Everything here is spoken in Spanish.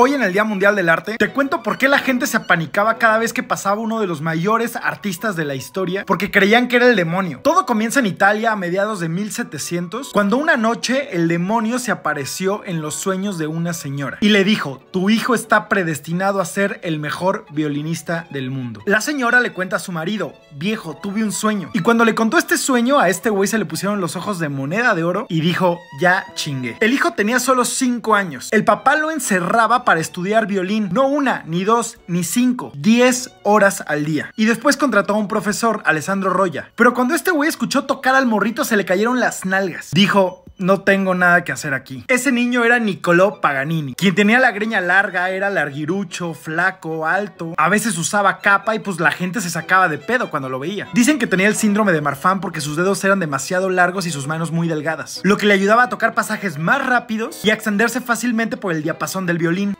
Hoy en el Día Mundial del Arte te cuento por qué la gente se apanicaba cada vez que pasaba uno de los mayores artistas de la historia porque creían que era el demonio. Todo comienza en Italia a mediados de 1700 cuando una noche el demonio se apareció en los sueños de una señora y le dijo tu hijo está predestinado a ser el mejor violinista del mundo. La señora le cuenta a su marido viejo tuve un sueño y cuando le contó este sueño a este güey se le pusieron los ojos de moneda de oro y dijo ya chingué. El hijo tenía solo 5 años. El papá lo encerraba para estudiar violín, no una, ni dos, ni cinco, Diez horas al día. Y después contrató a un profesor, Alessandro Roya. Pero cuando este güey escuchó tocar al morrito se le cayeron las nalgas. Dijo, no tengo nada que hacer aquí. Ese niño era Nicolò Paganini, quien tenía la greña larga, era larguirucho, flaco, alto, a veces usaba capa y pues la gente se sacaba de pedo cuando lo veía. Dicen que tenía el síndrome de Marfan porque sus dedos eran demasiado largos y sus manos muy delgadas, lo que le ayudaba a tocar pasajes más rápidos y a extenderse fácilmente por el diapasón del violín.